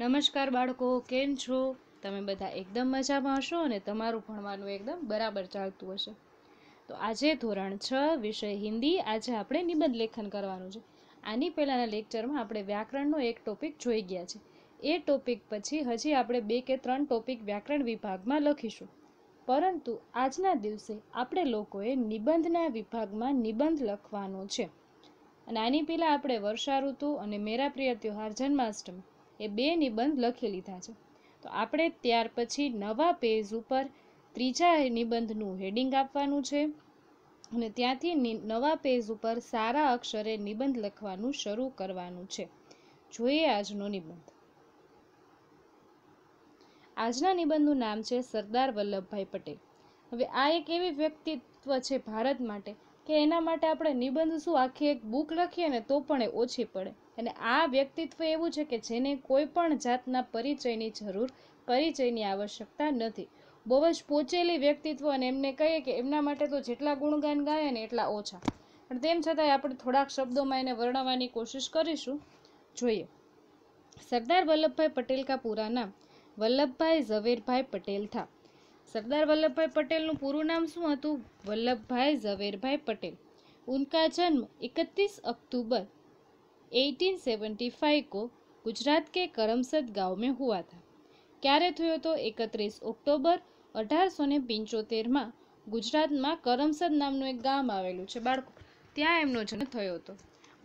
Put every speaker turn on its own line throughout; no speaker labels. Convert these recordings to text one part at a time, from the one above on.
નમસ્કાર બાળકો કેમ છો તમે બધા એકદમ મજામાં હશો અને તમારું ભણવાનું એકદમ બરાબર ચાલતું હશે તો આજે ધોરણ છ વિષય હિન્દી આજે આપણે નિબંધ લેખન કરવાનું છે આની પહેલાંના લેક્ચરમાં આપણે વ્યાકરણનો એક ટોપિક જોઈ ગયા છે એ ટોપિક પછી હજી આપણે બે કે ત્રણ ટોપિક વ્યાકરણ વિભાગમાં લખીશું પરંતુ આજના દિવસે આપણે લોકોએ નિબંધના વિભાગમાં નિબંધ લખવાનો છે અને આની પહેલાં આપણે વર્ષા ઋતુ અને મેરા પ્રિય તહેવાર જન્માષ્ટમી એ બે નિબંધ લખી લીધા છે તો આપણે ત્યાર પછી નવા પેજ ઉપર ત્રીજા નિબંધનું હેડિંગ આપવાનું છે અને ત્યાંથી નવા પેજ ઉપર સારા અક્ષરે નિબંધ લખવાનું શરૂ કરવાનું છે જોઈએ આજનો નિબંધ આજના નિબંધનું નામ છે સરદાર વલ્લભભાઈ પટેલ હવે આ એક એવી વ્યક્તિત્વ છે ભારત માટે કે એના માટે આપણે નિબંધ શું આખી એક બુક લખીએ ને તો પણ એ ઓછી પડે અને આ વ્યક્તિત્વ એવું છે કે જેને કોઈ પણ જાતના પરિચયની જરૂર પરિચયની આવશ્યકતા નથી બહુ જ પોચેલી વ્યક્તિત્વ અને એમને કહીએ કે એમના માટે તો જેટલા ગુણગાન ગાય ને એટલા ઓછા પણ તેમ છતાંય આપણે થોડાક શબ્દોમાં એને વર્ણવવાની કોશિશ કરીશું જોઈએ સરદાર વલ્લભભાઈ પટેલ કા પૂરા વલ્લભભાઈ ઝવેરભાઈ પટેલ થા સરદાર વલ્લભભાઈ પટેલનું પૂરું નામ શું હતું વલ્લભભાઈ ઝવેરભાઈ પટેલ ઉનકા જન્મ इकतीस अक्टूबर 1875 को गुजरात के करमसद गांव में हुआ था ક્યારે થયો તો એકત્રીસ ઓક્ટોબર અઢારસો ને પંચોતેરમાં ગુજરાતમાં કરમસદ નામનું એક ગામ આવેલું છે બાળકો ત્યાં એમનો જન્મ થયો હતો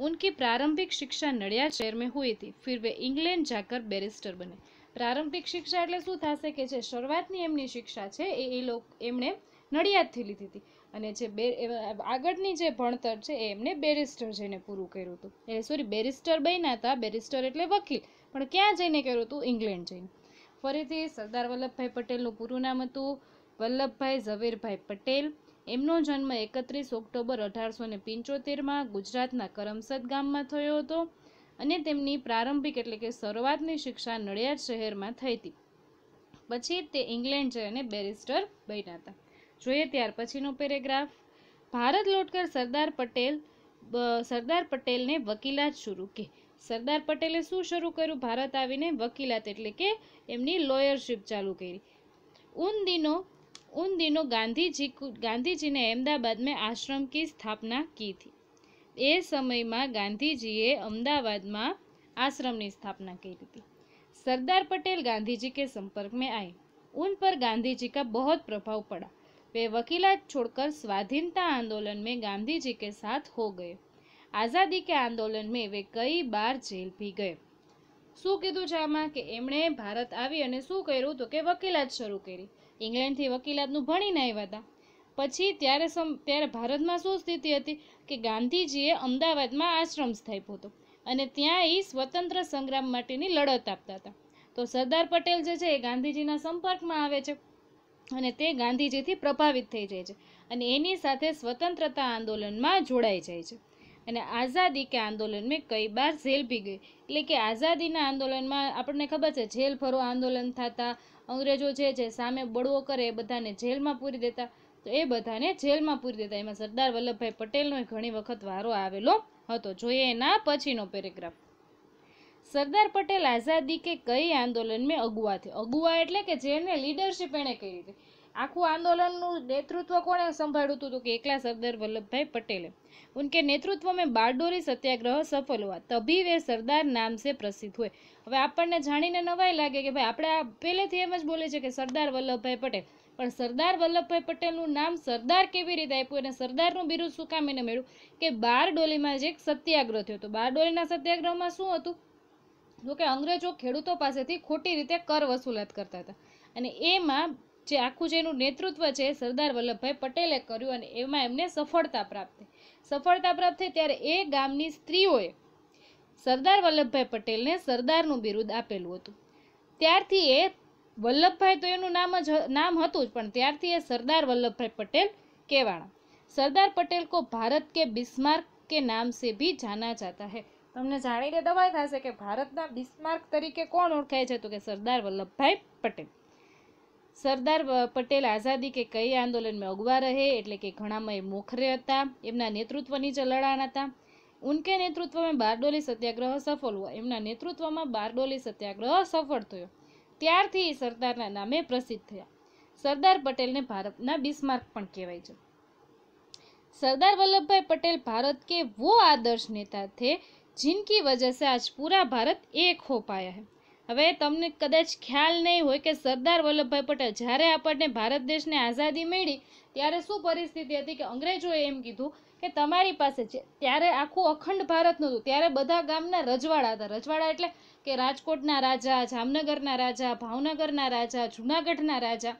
ઉનકી પ્રારંભિક શિક્ષા નડિયાદ શહેર મેં હુઈ હતી ફિર વે ઇંગ્લેન્ડ જાકર બેરિસ્ટર બને પ્રારંભિક શિક્ષા એટલે શું થશે કે જે શરૂઆતની એમની શિક્ષા છે એ એ લોકો એમણે નડિયાદથી લીધી હતી અને જે બે આગળની જે ભણતર છે એ એમને બેરિસ્ટર જઈને પૂરું કર્યું હતું એ સોરી બેરિસ્ટર બન્યા હતા બેરિસ્ટર એટલે વકીલ પણ ક્યાં જઈને કર્યું હતું ઇંગ્લેન્ડ જઈને ફરીથી સરદાર વલ્લભભાઈ પટેલનું પૂરું નામ હતું વલ્લભભાઈ ઝવેરભાઈ પટેલ એમનો જન્મ એકત્રીસ ઓક્ટોબર અઢારસો ને પંચોતેરમાં ગુજરાતના કરમસદ ગામમાં થયો હતો અને તેમની પ્રારંભિક એટલે કે શરૂઆતની શિક્ષા નડિયાદ શહેરમાં થઈ હતી પછી તે ઇંગ્લેન્ડ જઈ અને બેરિસ્ટર બન્યા હતા જોઈએ ત્યાર પછીનો પેરેગ્રાફ ભારત લોટકર સરદાર પટેલ સરદાર પટેલને વકીલાત શરૂ કે સરદાર પટેલે શું શરૂ કર્યું ભારત આવીને વકીલાત એટલે કે એમની લોયરશીપ ચાલુ કરી ઉન દિનો उन દિનો ગાંધીજી ગાંધીજીને गांधी जी ने अहमदाबाद में आश्रम की એ સમયમાં ગાંધીજીએ અમદાવાદમાં આશ્રમની સ્થાપના કરી હતી સરદાર પટેલ ગાંધીજી કે के संपर्क में आए उन पर गांधी जी પ્રભાવ बहुत વે पड़ा છોડકર સ્વાધીનતા આંદોલન મેં ગાંધીજી કે સાથ હો के આઝાદી કે આંદોલન મેં વે કઈ બાર જેલ ભી ગયે શું કીધું છે આમાં કે એમણે ભારત આવી અને શું કર્યું તો કે વકીલાત શરૂ કરી ઇંગ્લેન્ડથી વકીલાતનું ભણીને આવ્યા હતા પછી ત્યારે સમ ત્યારે ભારતમાં શું સ્થિતિ હતી કે ગાંધીજીએ અમદાવાદમાં આશ્રમ સ્થાપ્યો હતો અને ત્યાં એ સ્વતંત્ર સંગ્રામ માટેની લડત આપતા હતા તો સરદાર પટેલ જે છે એ ગાંધીજીના સંપર્કમાં આવે છે અને તે ગાંધીજીથી પ્રભાવિત થઈ જાય છે અને એની સાથે સ્વતંત્રતા આંદોલનમાં જોડાઈ જાય છે અને આઝાદી કે આંદોલન મેં કઈ બાર જેલ ભી ગઈ એટલે કે આઝાદીના આંદોલનમાં આપણને ખબર છે જેલ ભરો આંદોલન થતા અંગ્રેજો જે છે સામે બળવો કરે એ બધાને જેલમાં પૂરી દેતા તો એ બધાને જેલમાં પૂરી દેતા એમાં સરદાર વલ્લભભાઈ પટેલનો ઘણી વખત વારો આવેલો હતો જોઈએ એના પછીનો પેરેગ્રાફ સરદાર પટેલ આઝાદી કે કઈ આંદોલન મેં અગુવા થયો અગુવા એટલે કે જેને લીડરશિપ એણે કરી હતી આખું આંદોલનનું નેતૃત્વ કોણે સંભાળ્યું હતું કે એકલા સરદાર વલ્લભભાઈ પટેલે ઉનકે નેતૃત્વ મેં બારડોરી સત્યાગ્રહ સફલ હોવા તભી વે સરદાર નામ સે પ્રસિદ્ધ હોય હવે આપણને જાણીને નવાઈ લાગે કે ભાઈ આપણે પહેલેથી એમ જ બોલે છે કે સરદાર વલ્લભભાઈ પટેલ પણ સરદાર વલ્લભભાઈ પટેલનું નામ સરદાર કેવી રીતે આપ્યું અને સરદારનું બિરુદ શું કામ એને મેળવ્યું કે બારડોલીમાં જે એક સત્યાગ્રહ થયો હતો બારડોલીના સત્યાગ્રહમાં શું હતું તો કે અંગ્રેજો ખેડૂતો પાસેથી ખોટી રીતે કર વસૂલાત કરતા હતા અને એમાં જે આખું જેનું નેતૃત્વ છે સરદાર વલ્લભભાઈ પટેલે કર્યું અને એમાં એમને સફળતા પ્રાપ્ત થઈ સફળતા પ્રાપ્ત થઈ ત્યારે એ ગામની સ્ત્રીઓએ સરદાર વલ્લભભાઈ પટેલને સરદારનું બિરુદ આપેલું હતું ત્યારથી એ વલ્લભભાઈ તો એનું નામ જ નામ હતું જ પણ ત્યારથી એ સરદાર વલ્લભભાઈ પટેલ કહેવાણા સરદાર પટેલ કો ભારત કે બિસ્માર્ક કે નામ સે ભી જાના જાતા હે તમને જાણીને દવાઈ થશે કે ભારતના બિસ્માર્ક તરીકે કોણ ઓળખાય છે તો કે સરદાર વલ્લભભાઈ પટેલ સરદાર પટેલ આઝાદી કે કઈ આંદોલનમાં અગવા રહે એટલે કે ઘણામાં એ મોખરે હતા એમના નેતૃત્વ નીચે લડાણ હતા ઉનકે નેતૃત્વમાં બારડોલી સત્યાગ્રહ સફળ હુઆ એમના નેતૃત્વમાં બારડોલી સત્યાગ્રહ સફળ થયો ત્યારથી એ સરદારના નામે પ્રસિદ્ધ થયા સરદાર પટેલને ભારતના બિસ્માર્ક પણ કહેવાય છે સરદાર વલ્લભભાઈ પટેલ ભારત કે વો આદર્શ નેતા થે જિનકી વજહ સે આજ પૂરા ભારત એક હો પાયા હે હવે તમને કદાચ ખ્યાલ નહીં હોય કે સરદાર વલ્લભભાઈ પટેલ જ્યારે આપણને ભારત દેશને આઝાદી મળી ત્યારે શું પરિસ્થિતિ હતી કે અંગ્રેજોએ એમ કીધું કે તમારી પાસે છે ત્યારે આખું અખંડ ભારત નહોતું ત્યારે બધા ગામના રજવાડા હતા રજવાડા એટલે કે રાજકોટના રાજા જામનગરના રાજા ભાવનગરના રાજા જૂનાગઢના રાજા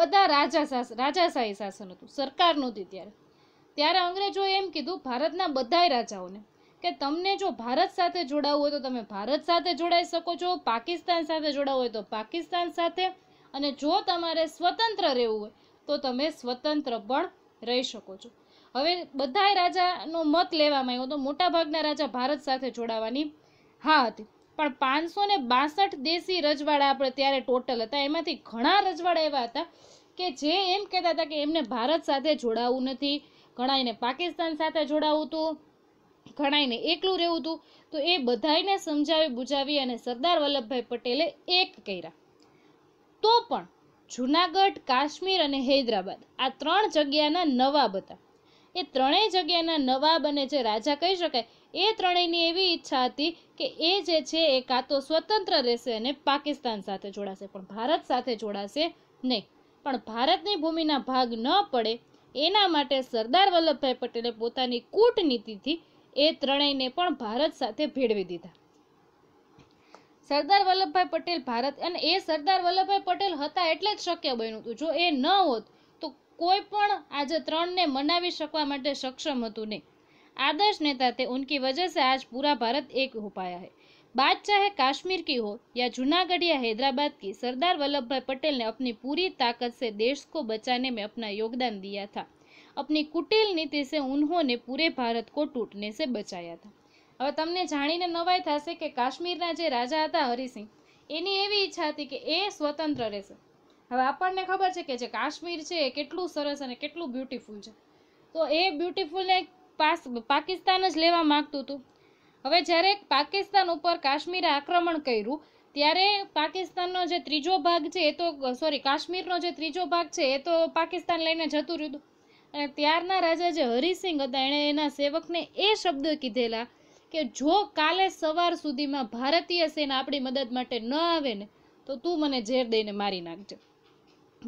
બધા રાજા શાસન રાજાશાહી શાસન હતું સરકારનું હતું ત્યારે ત્યારે અંગ્રેજોએ એમ કીધું ભારતના બધાય રાજાઓને કે તમને જો ભારત સાથે જોડાવું હોય તો તમે ભારત સાથે જોડાઈ શકો છો પાકિસ્તાન સાથે જોડાવું હોય તો પાકિસ્તાન સાથે અને જો તમારે સ્વતંત્ર રહેવું હોય તો તમે સ્વતંત્ર પણ રહી શકો છો હવે બધાય રાજાનો મત લેવામાં આવ્યો તો મોટાભાગના રાજા ભારત સાથે જોડાવાની હા હતી પણ પાંચસો ને બાસઠ દેશી રજવાડા આપણે ત્યારે ટોટલ હતા એમાંથી ઘણા રજવાડા એવા હતા કે જે એમ કહેતા હતા કે એમને ભારત સાથે જોડાવું નથી ઘણા એને પાકિસ્તાન સાથે જોડાવું હતું ઘણાઈને એકલું રહેવું હતું તો એ બધાને સમજાવી બુજાવી અને સરદાર વલ્લભભાઈ પટેલે એક કર્યા તો પણ જુનાગઢ કાશ્મીર અને હૈદરાબાદ આ ત્રણ જગ્યાના નવાબ હતા એ ત્રણેય જગ્યાના નવાબ અને જે રાજા કહી શકાય એ ત્રણેયની એવી ઈચ્છા હતી કે એ જે છે એ કાં તો સ્વતંત્ર રહેશે અને પાકિસ્તાન સાથે જોડાશે પણ ભારત સાથે જોડાશે નહીં પણ ભારતની ભૂમિના ભાગ ન પડે એના માટે સરદાર વલ્લભભાઈ પટેલે પોતાની કૂટનીતિથી એ ત્રણેયને પણ ભારત સાથે ભેળવી દીધા સરદાર વલ્લભભાઈ પટેલ ભારત અને એ સરદાર વલ્લભભાઈ પટેલ હતા એટલે જ શક્ય બન્યું હતું જો એ ન હોત તો કોઈ પણ આજે ત્રણને મનાવી શકવા માટે સક્ષમ હતું નહીં आदर्श नेता थे उनकी वजह से आज पूरा भारत एक हो पाया है बात चाहे कश्मीर की हो या जूनागढ़ या हैदराबाद की सरदार वल्लभ भाई पटेल ने अपनी पूरी ताकत से देश को बचाने में अपना योगदान दिया था अपनी कुटिल नीति से उन्होंने पूरे भारत को टूटने से बचाया था હવે તમને જાણીને નવાઈ થશે કે કાશ્મીરના જે રાજા હતા હરિસિંહ એની એવી ઈચ્છા હતી કે એ સ્વતંત્ર રહેશે હવે આપણને ખબર છે કે જે કાશ્મીર છે એ કેટલું સરસ અને કેટલું બ્યુટીફુલ છે તો એ બ્યુટીફુલને પાસ પાકિસ્તાન જ લેવા માગતું હતું હવે જ્યારે પાકિસ્તાન ઉપર કાશ્મીરે આક્રમણ કર્યું ત્યારે પાકિસ્તાનનો જે ત્રીજો ભાગ છે એ તો સોરી કાશ્મીરનો જે ત્રીજો ભાગ છે એ તો પાકિસ્તાન લઈને જતું રહ્યું અને ત્યારના રાજા જે હરિસિંહ હતા એણે એના સેવકને એ શબ્દ કીધેલા કે જો કાલે સવાર સુધીમાં ભારતીય સેના આપણી મદદ માટે ન આવે ને તો તું મને ઝેર દઈને મારી નાખજે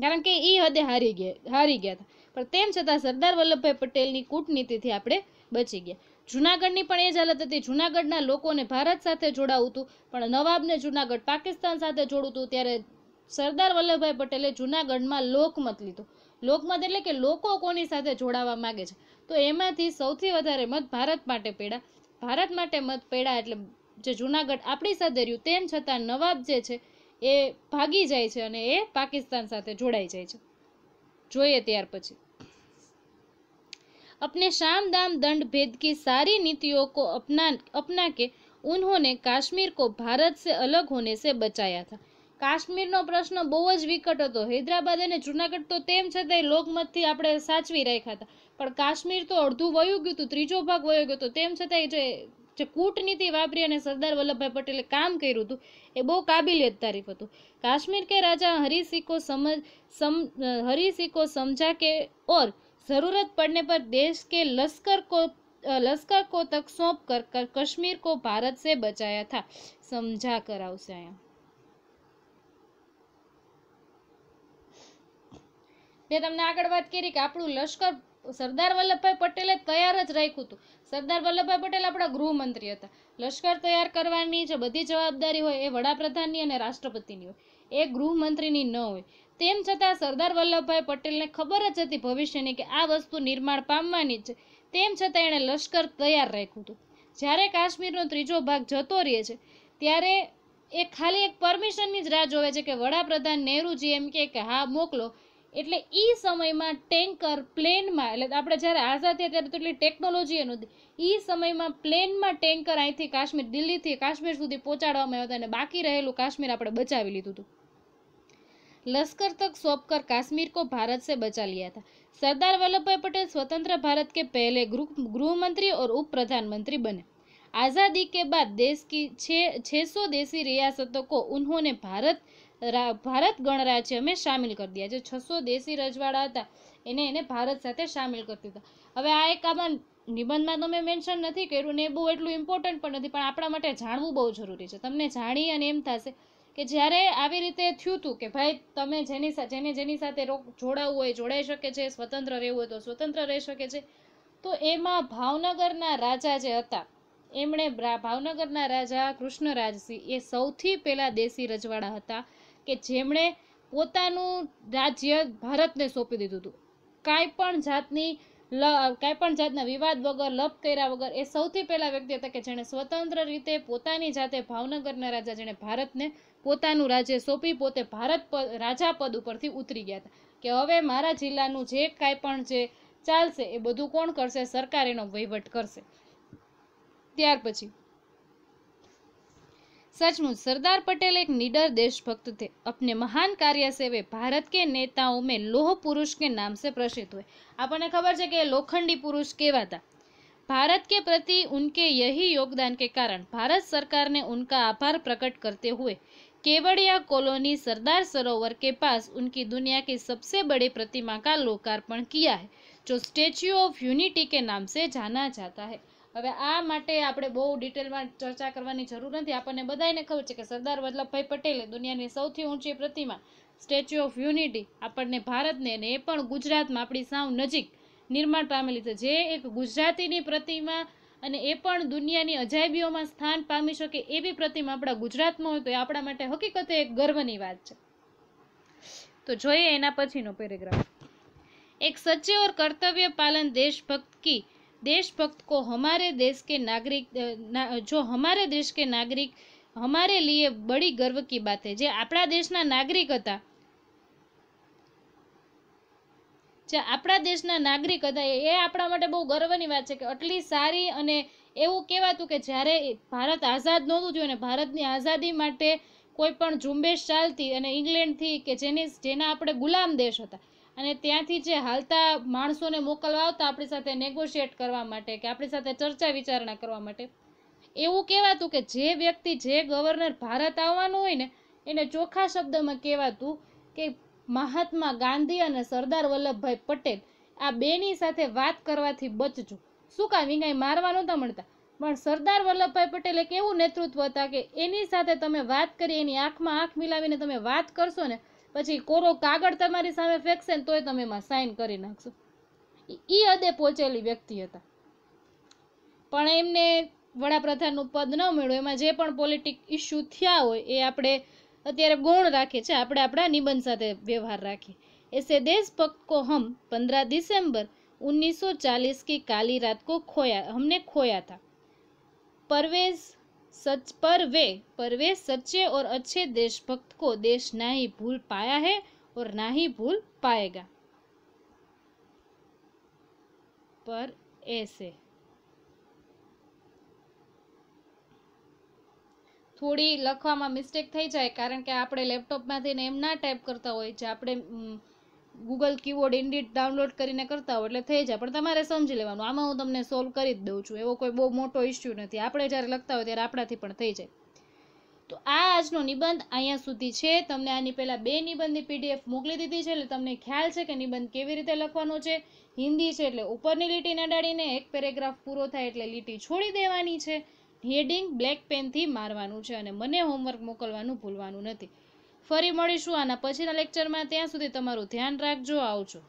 કારણ કે એ હદે હારી ગયા હારી ગયા હતા પણ તેમ છતાં સરદાર વલ્લભભાઈ પટેલની કૂટનીતિથી આપણે બચી ગયા જૂનાગઢની પણ એ જ હાલત હતી જૂનાગઢના લોકોને ભારત સાથે જોડાવું હતું પણ નવાબને જૂનાગઢ પાકિસ્તાન સાથે જોડું હતું ત્યારે સરદાર વલ્લભભાઈ પટેલે જૂનાગઢમાં લોકમત લીધો લોકમત એટલે કે લોકો કોની સાથે જોડાવા માગે છે તો એમાંથી સૌથી વધારે મત ભારત માટે પેડા ભારત માટે મત પેડા એટલે જે જૂનાગઢ આપણી સાથે રહ્યું તેમ છતાં નવાબ જે છે એ ભાગી જાય છે અને એ પાકિસ્તાન સાથે જોડાઈ જાય છે જોઈએ ત્યાર પછી अपने शाम दाम दंड भेद की सारी नीतियों को अपना अपना के उन्होंने काश्मीर को भारत से अलग होने से बचाया था કાશ્મીરનો પ્રશ્ન બહુ જ વિકટ હતો હૈદરાબાદ અને જુનાગઢ તો તેમ છતાંય લોકમતથી આપણે સાચવી રાખ્યા હતા પણ કાશ્મીર તો અડધું વયું ગયું હતું ત્રીજો ભાગ વયો ગયો હતો તેમ છતાંય જે જે કૂટનીતિ વાપરી અને સરદાર વલ્લભભાઈ પટેલે કામ કર્યું હતું એ બહુ કાબિલિયત તારીફ હતું કાશ્મીર કે રાજા હરિસિકો સમજ સમ હરિસિકો સમજા કે ઓર ज़रूरत पड़ने पर देश के लश्कर को लश्कर को तक सौंप कर, कर कश्मीर को भारत से बचाया था समझा कर उसे आया मैं तमने आगे बात करी कि आप लश्कर સરદાર વલ્લભભાઈ પટેલે તૈયાર જ રાખ્યું હતું સરદાર વલ્લભભાઈ પટેલ આપણા ગૃહમંત્રી હતા લશ્કર તૈયાર કરવાની જે બધી જવાબદારી હોય એ વડાપ્રધાનની અને રાષ્ટ્રપતિની હોય એ ગૃહમંત્રીની ન હોય તેમ છતાં સરદાર વલ્લભભાઈ પટેલને ખબર જ હતી ભવિષ્યની કે આ વસ્તુ નિર્માણ પામવાની છે તેમ છતાં એણે લશ્કર તૈયાર રાખ્યું હતું જ્યારે કાશ્મીરનો ત્રીજો ભાગ જતો રહે છે ત્યારે એ ખાલી એક પરમિશનની જ રાહ જોવે છે કે વડાપ્રધાન નહેરુજી એમ કે હા મોકલો એટલે એ સમયમાં ટેન્કર પ્લેનમાં એટલે આપણે જ્યારે આઝાદ થયા ત્યારે તો એટલી ટેકનોલોજી એનું એ સમયમાં પ્લેનમાં ટેન્કર અહીંથી કાશ્મીર દિલ્હીથી કાશ્મીર સુધી પહોંચાડવામાં આવ્યા હતા અને બાકી રહેલું કાશ્મીર આપણે બચાવી લીધું હતું लश्कर तक सौंपकर कश्मीर को भारत से बचा लिया था सरदार वल्लभ भाई पटेल स्वतंत्र भारत के पहले गृह मंत्री और उप प्रधानमंत्री बने आज़ादी के बाद देश की छः सौ देसी रियासतों ભારત ગણરાજ્યમાં સામેલ કરી દીધા જે છસો દેશી રજવાડા હતા એને એને ભારત સાથે સામેલ કરી દીધા હવે આ એક આમાં નિબંધમાં તમે મેન્શન નથી કર્યું ને બહુ એટલું ઇમ્પોર્ટન્ટ પણ નથી પણ આપણા માટે જાણવું બહુ જરૂરી છે તમને જાણી અને એમ થશે કે જ્યારે આવી રીતે થયું હતું કે ભાઈ તમે જેની જેને જેની સાથે જોડાવું હોય જોડાઈ શકે છે સ્વતંત્ર રહેવું હોય તો સ્વતંત્ર રહી શકે છે તો એમાં ભાવનગરના રાજા જે હતા એમણે ભાવનગરના રાજા કૃષ્ણરાજસિંહ એ સૌથી પહેલાં દેશી રજવાડા હતા કે જેમણે પોતાનું રાજ્ય ભારતને સોંપી દીધું હતું કાંઈ પણ જાતની કાંઈ પણ જાતના વિવાદ વગર લપ કર્યા વગર એ સૌથી પહેલા વ્યક્તિ હતા કે જેણે સ્વતંત્ર રીતે પોતાની જાતે ભાવનગરના રાજા જેણે ભારતને પોતાનું રાજ્ય સોંપી પોતે ભારત પદ રાજા પદ ઉપરથી ઉતરી ગયા હતા કે હવે મારા જિલ્લાનું જે કાંઈ પણ જે ચાલશે એ બધું કોણ કરશે સરકાર એનો વહીવટ કરશે ત્યાર પછી सचमुच सरदार पटेल एक निडर देशभक्त थे अपने महान कार्य से वे भारत के नेताओं में लोह पुरुष के नाम से प्रसिद्ध हुए आपने खबर है कि लोखंडी पुरुष કેવા था भारत के प्रति उनके यही योगदान के कारण भारत सरकार ने उनका आभार प्रकट करते हुए केवड़िया कॉलोनी सरदार सरोवर के पास उनकी दुनिया की सबसे बड़ी प्रतिमा का लोकार्पण किया है जो स्टेच्यू ऑफ यूनिटी के नाम से जाना जाता है હવે આ માટે આપણે બહુ ડિટેલમાં ચર્ચા કરવાની જરૂર નથી આપણને બધાને ખબર છે કે સરદાર વલ્લભભાઈ પટેલે દુનિયાની સૌથી ઊંચી પ્રતિમા સ્ટેચ્યુ ઓફ યુનિટી આપણને ભારતને અને એ પણ ગુજરાતમાં આપણી સાવ નજીક નિર્માણ પામેલી છે જે એક ગુજરાતીની પ્રતિમા અને એ પણ દુનિયાની અજાયબીઓમાં સ્થાન પામી શકે એવી પ્રતિમા આપણા ગુજરાતમાં હોય તો એ આપણા માટે હકીકતે એક ગર્વની વાત છે તો જોઈએ એના પછીનો પેરેગ્રાફ એક સચ્ચે ઓર કર્તવ્ય પાલન દેશભક્ત કી देशभक्त को हमारे देश के नागरिक जो हमारे देश के नागरिक हमारे लिए बड़ी गर्व की बात है જે આપણા દેશના નાગરિક હતા જે આપણા દેશના નાગરિક હતા એ આપણા માટે બહુ ગર્વની વાત છે કે આટલી સારી અને એવું કહેવાતું કે જ્યારે ભારત આઝાદ નહોતું થયું અને ભારતની આઝાદી માટે કોઈ પણ ઝુંબેશ ચાલતી અને ઇંગ્લેન્ડથી કે જેની જેના આપણે ગુલામ દેશ હતા અને ત્યાંથી જે હાલતા માણસોને મોકલવા આવતા આપણી સાથે નેગોશિએટ કરવા માટે કે આપણી સાથે ચર્ચા વિચારણા કરવા માટે એવું કહેવાતું કે જે વ્યક્તિ જે ગવર્નર ભારત આવવાનું હોય ને એને ચોખ્ખા શબ્દમાં કહેવાતું કે મહાત્મા ગાંધી અને સરદાર વલ્લભભાઈ પટેલ આ બેની સાથે વાત કરવાથી બચજો શું કામ વિંગાઈ મારવા નહોતા મળતા પણ સરદાર વલ્લભભાઈ પટેલ એક એવું નેતૃત્વ હતા કે એની સાથે તમે વાત કરી એની આંખમાં આંખ મિલાવીને તમે વાત કરશો ને પછી કોરો કાગળ તમારી સામે ફેંકશે ને તોય તમે એમાં સાઈન કરી નાખશો એ અદે પહોંચેલી વ્યક્તિ હતા પણ એમને વડાપ્રધાનનું પદ ન મળ્યું એમાં જે પણ પોલિટિક ઇસ્યુ થયા હોય એ આપણે અત્યારે ગૌણ રાખીએ છીએ આપણે આપણા નિબંધ સાથે વ્યવહાર રાખીએ એસે દેશભક્ત કો હમ પંદર ડિસેમ્બર ઉન્નીસો ચાલીસ કી કાલી રાત કો ખોયા હમને ખોયા હતા પરવેઝ सच पर वे पर वे सच्चे और अच्छे देशभक्त को देश ना ही भूल पाया है और ना ही भूल पाएगा पर ऐसे थोड़ी लख मिस्टेक थी जाए कारण के आप लैपटॉप में एम ना टाइप करता हो જે ગૂગલ કીબોર્ડ ઇન્ડિટ ડાઉનલોડ કરીને કરતા હો એટલે થઈ જાય પણ તમારે સમજી લેવાનું આમાં હું તમને સોલ્વ કરી જ દઉં છું એવો કોઈ બહુ મોટો ઇસ્યુ નથી આપણે જ્યારે લખતા હોય ત્યારે આપણાથી પણ થઈ જાય તો આ આજનો નિબંધ અહીંયા સુધી છે તમને આની પહેલાં બે નિબંધની પીડીએફ મોકલી દીધી છે એટલે તમને ખ્યાલ છે કે નિબંધ કેવી રીતે લખવાનો છે હિન્દી છે એટલે ઉપરની લીટી નડાડીને એક પેરેગ્રાફ પૂરો થાય એટલે લીટી છોડી દેવાની છે હેડિંગ બ્લેક પેનથી મારવાનું છે અને મને હોમવર્ક મોકલવાનું ભૂલવાનું નથી ફરી મળીશું આના પછીના લેક્ચરમાં ત્યાં સુધી તમારું ધ્યાન રાખજો આવજો